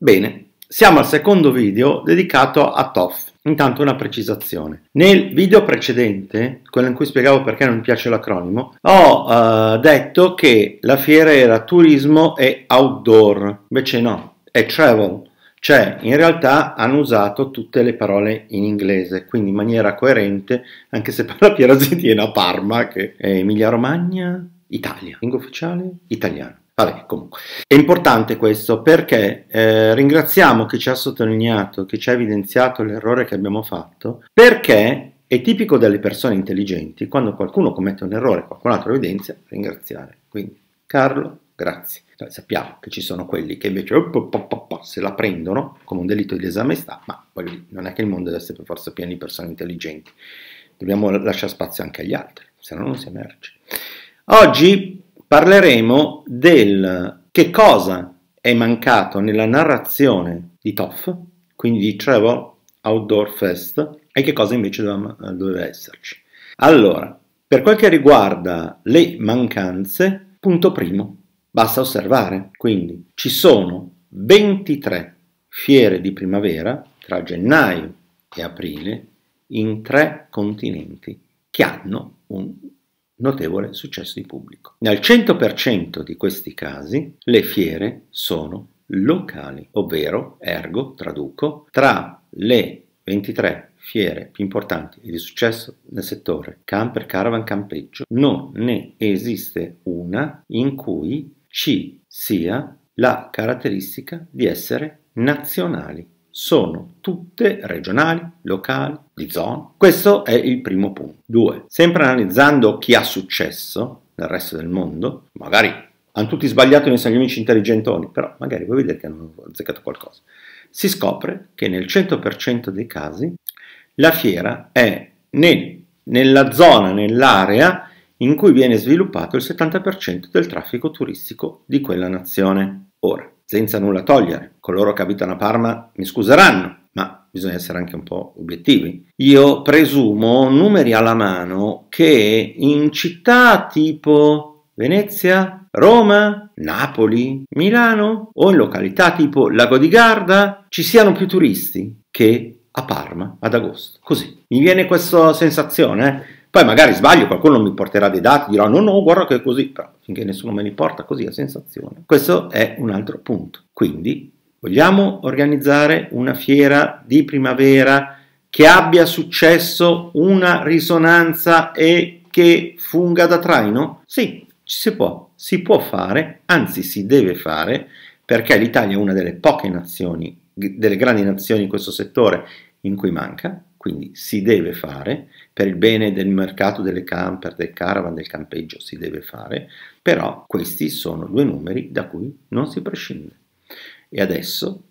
Bene, siamo al secondo video dedicato a TOF. Intanto una precisazione. Nel video precedente, quello in cui spiegavo perché non mi piace l'acronimo, ho eh, detto che la fiera era turismo e outdoor, invece no, è travel. Cioè, in realtà hanno usato tutte le parole in inglese, quindi in maniera coerente, anche se per la fiera si tiene a Parma, che è Emilia Romagna, Italia, lingua ufficiale italiana. Vabbè, comunque. È importante questo perché eh, ringraziamo chi ci ha sottolineato, chi ci ha evidenziato l'errore che abbiamo fatto, perché è tipico delle persone intelligenti, quando qualcuno commette un errore, qualcun altro evidenzia, ringraziare. Quindi, Carlo, grazie. Cioè, sappiamo che ci sono quelli che invece oh, po, po, po, se la prendono come un delitto di esame maestà, ma voglio, non è che il mondo deve essere per forza pieno di persone intelligenti. Dobbiamo lasciare spazio anche agli altri, se no non si emerge. Oggi parleremo del che cosa è mancato nella narrazione di TOF, quindi di Travel Outdoor Fest, e che cosa invece doveva, doveva esserci. Allora, per quel che riguarda le mancanze, punto primo, basta osservare. Quindi ci sono 23 fiere di primavera tra gennaio e aprile in tre continenti che hanno un notevole successo di pubblico. Nel 100% di questi casi le fiere sono locali, ovvero, ergo, traduco, tra le 23 fiere più importanti e di successo nel settore camper, caravan, campeggio, non ne esiste una in cui ci sia la caratteristica di essere nazionali sono tutte regionali, locali, di zona. Questo è il primo punto. Due, Sempre analizzando chi ha successo nel resto del mondo, magari hanno tutti sbagliato nei sagli intelligentoni, però magari voi vedete che hanno azzeccato qualcosa. Si scopre che nel 100% dei casi la fiera è nel, nella zona, nell'area in cui viene sviluppato il 70% del traffico turistico di quella nazione. Ora, senza nulla togliere. Coloro che abitano a Parma mi scuseranno, ma bisogna essere anche un po' obiettivi. Io presumo, numeri alla mano, che in città tipo Venezia, Roma, Napoli, Milano o in località tipo Lago di Garda ci siano più turisti che a Parma ad agosto. Così. Mi viene questa sensazione, eh? Poi magari sbaglio, qualcuno mi porterà dei dati, dirà no, no, guarda che è così, però finché nessuno me li porta così a sensazione. Questo è un altro punto. Quindi vogliamo organizzare una fiera di primavera che abbia successo una risonanza e che funga da traino? Sì, ci si può, si può fare, anzi si deve fare, perché l'Italia è una delle poche nazioni, delle grandi nazioni in questo settore in cui manca, quindi si deve fare, per il bene del mercato delle camper, del caravan, del campeggio si deve fare, però questi sono due numeri da cui non si prescinde. E adesso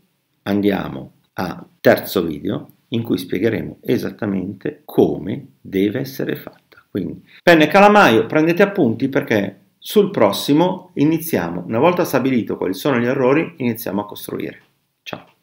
andiamo al terzo video in cui spiegheremo esattamente come deve essere fatta. Quindi penne e calamaio, prendete appunti perché sul prossimo iniziamo, una volta stabilito quali sono gli errori, iniziamo a costruire. Ciao!